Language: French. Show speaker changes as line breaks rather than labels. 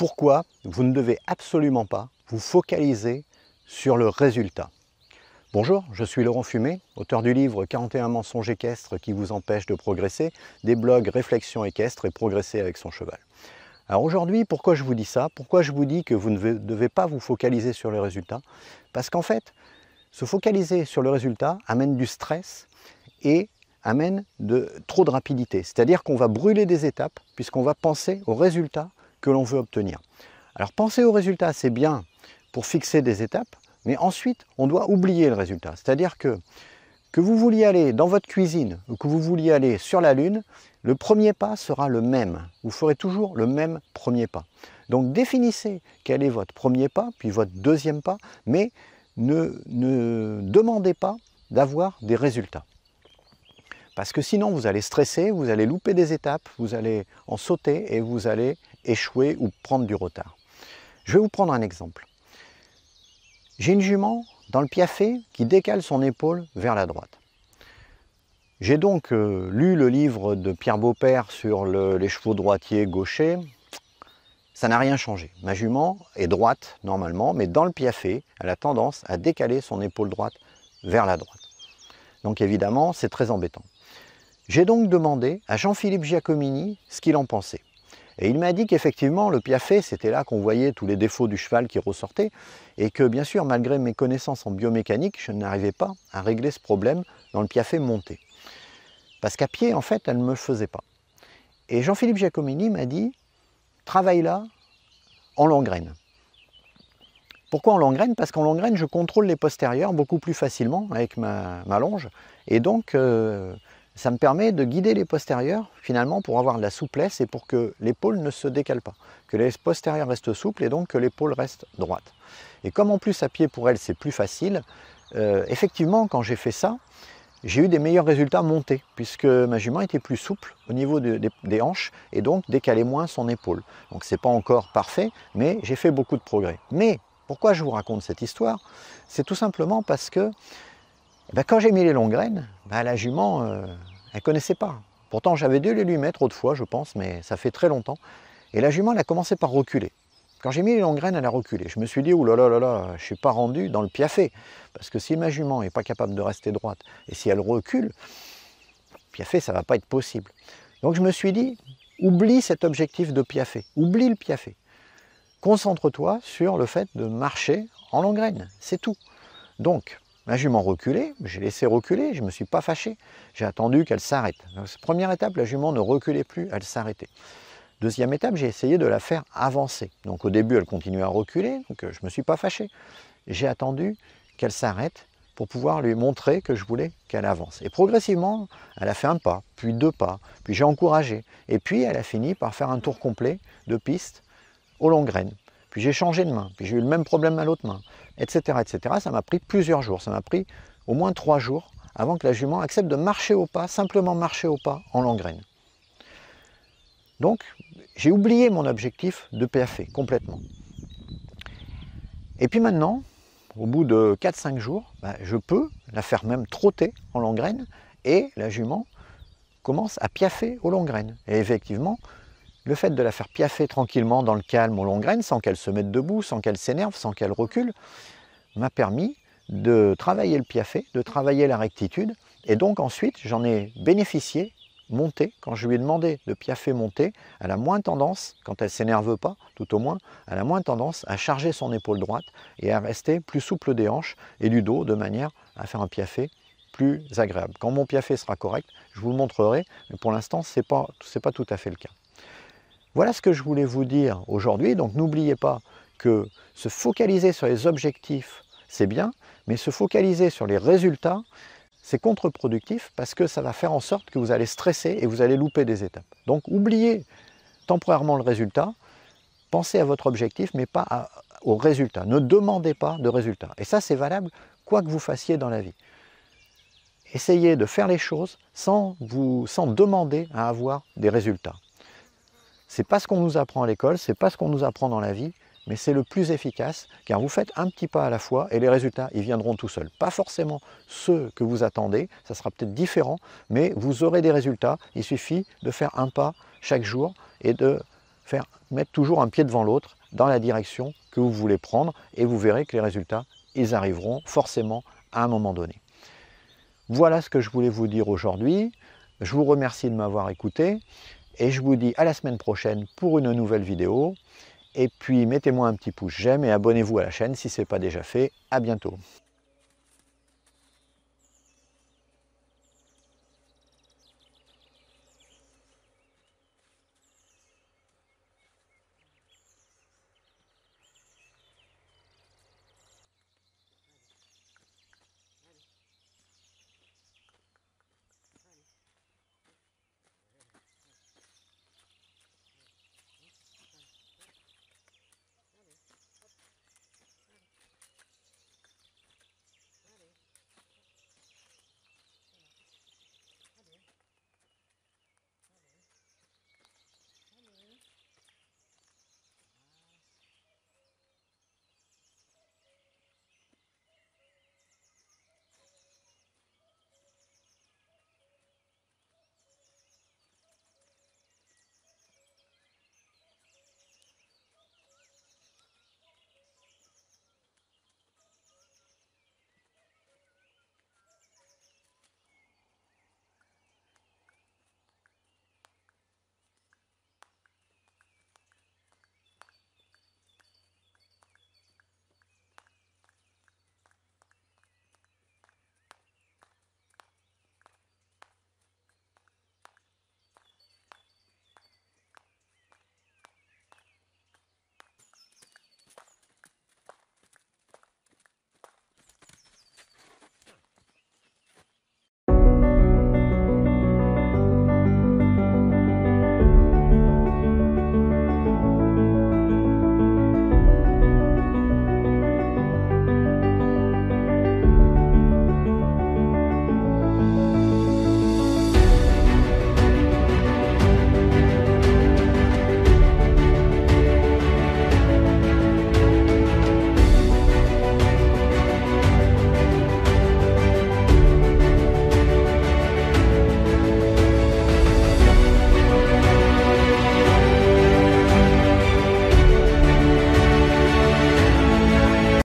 pourquoi vous ne devez absolument pas vous focaliser sur le résultat. Bonjour, je suis Laurent Fumé, auteur du livre 41 mensonges équestres qui vous empêchent de progresser, des blogs Réflexion équestre et Progresser avec son cheval. Alors aujourd'hui, pourquoi je vous dis ça Pourquoi je vous dis que vous ne devez pas vous focaliser sur le résultat Parce qu'en fait, se focaliser sur le résultat amène du stress et amène de trop de rapidité. C'est-à-dire qu'on va brûler des étapes puisqu'on va penser au résultat que l'on veut obtenir. Alors pensez au résultat, c'est bien pour fixer des étapes, mais ensuite, on doit oublier le résultat. C'est-à-dire que que vous vouliez aller dans votre cuisine ou que vous vouliez aller sur la Lune, le premier pas sera le même. Vous ferez toujours le même premier pas. Donc définissez quel est votre premier pas, puis votre deuxième pas, mais ne, ne demandez pas d'avoir des résultats. Parce que sinon, vous allez stresser, vous allez louper des étapes, vous allez en sauter et vous allez échouer ou prendre du retard. Je vais vous prendre un exemple. J'ai une jument dans le piafé qui décale son épaule vers la droite. J'ai donc euh, lu le livre de Pierre Beaupère sur les chevaux droitiers gauchers. Ça n'a rien changé. Ma jument est droite normalement, mais dans le piafé, elle a tendance à décaler son épaule droite vers la droite. Donc évidemment, c'est très embêtant. J'ai donc demandé à Jean-Philippe Giacomini ce qu'il en pensait. Et il m'a dit qu'effectivement, le piafé, c'était là qu'on voyait tous les défauts du cheval qui ressortaient, et que bien sûr, malgré mes connaissances en biomécanique, je n'arrivais pas à régler ce problème dans le piafé monté. Parce qu'à pied, en fait, elle ne me le faisait pas. Et Jean-Philippe Giacomini m'a dit, travaille là en langraine. Pourquoi en langraine Parce qu'en langraine, je contrôle les postérieurs beaucoup plus facilement avec ma, longe. Et donc, euh, ça me permet de guider les postérieurs finalement pour avoir de la souplesse et pour que l'épaule ne se décale pas, que les postérieurs restent souples et donc que l'épaule reste droite. Et comme en plus à pied pour elle c'est plus facile, euh, effectivement quand j'ai fait ça, j'ai eu des meilleurs résultats montés puisque ma jument était plus souple au niveau des hanches et donc décalait moins son épaule. Donc c'est pas encore parfait, mais j'ai fait beaucoup de progrès. Mais pourquoi je vous raconte cette histoire C'est tout simplement parce que eh ben, quand j'ai mis les longues graines, ben, la jument, euh, elle ne connaissait pas. Pourtant, j'avais dû les lui mettre autrefois, je pense, mais ça fait très longtemps. Et la jument, elle a commencé par reculer. Quand j'ai mis les longues graines, elle a reculé. Je me suis dit, oulala, là là là, je ne suis pas rendu dans le piafé. Parce que si ma jument n'est pas capable de rester droite, et si elle recule, piafé, ça ne va pas être possible. Donc je me suis dit, oublie cet objectif de piafé, oublie le piafé. Concentre-toi sur le fait de marcher en longue graine, c'est tout. Donc, la jument reculait, j'ai laissé reculer, je ne me suis pas fâché. J'ai attendu qu'elle s'arrête. Première étape, la jument ne reculait plus, elle s'arrêtait. Deuxième étape, j'ai essayé de la faire avancer. Donc au début, elle continuait à reculer, donc euh, je ne me suis pas fâché. J'ai attendu qu'elle s'arrête pour pouvoir lui montrer que je voulais qu'elle avance. Et progressivement, elle a fait un pas, puis deux pas, puis j'ai encouragé. Et puis elle a fini par faire un tour complet de piste aux longues graines. Puis j'ai changé de main, puis j'ai eu le même problème à l'autre main, etc., etc. Ça m'a pris plusieurs jours, ça m'a pris au moins trois jours avant que la jument accepte de marcher au pas, simplement marcher au pas en langraine. Donc, j'ai oublié mon objectif de piaffer complètement. Et puis maintenant, au bout de 4-5 jours, ben, je peux la faire même trotter en langraine et la jument commence à piaffer aux longues graines. Et effectivement, le fait de la faire piaffer tranquillement dans le calme aux long graines, sans qu'elle se mette debout, sans qu'elle s'énerve, sans qu'elle recule, m'a permis de travailler le piaffé, de travailler la rectitude, et donc ensuite j'en ai bénéficié monté quand je lui ai demandé de piaffer monter, elle a moins tendance, quand elle s'énerve pas, tout au moins, elle a moins tendance à charger son épaule droite et à rester plus souple des hanches et du dos de manière à faire un piaffé plus agréable. Quand mon piaffé sera correct, je vous le montrerai, mais pour l'instant, ce n'est pas tout à fait le cas. Voilà ce que je voulais vous dire aujourd'hui. Donc n'oubliez pas que se focaliser sur les objectifs, c'est bien, mais se focaliser sur les résultats, c'est contre-productif parce que ça va faire en sorte que vous allez stresser et vous allez louper des étapes. Donc oubliez temporairement le résultat, pensez à votre objectif, mais pas au résultat. Ne demandez pas de résultat. Et ça, c'est valable quoi que vous fassiez dans la vie. Essayez de faire les choses sans, vous, sans demander à avoir des résultats. C'est pas ce qu'on nous apprend à l'école, c'est pas ce qu'on nous apprend dans la vie, mais c'est le plus efficace car vous faites un petit pas à la fois et les résultats, ils viendront tout seuls. Pas forcément ceux que vous attendez, ça sera peut-être différent, mais vous aurez des résultats. Il suffit de faire un pas chaque jour et de faire mettre toujours un pied devant l'autre dans la direction que vous voulez prendre et vous verrez que les résultats, ils arriveront forcément à un moment donné. Voilà ce que je voulais vous dire aujourd'hui. Je vous remercie de m'avoir écouté. Et je vous dis à la semaine prochaine pour une nouvelle vidéo. Et puis mettez-moi un petit pouce j'aime et abonnez-vous à la chaîne si ce n'est pas déjà fait. À bientôt.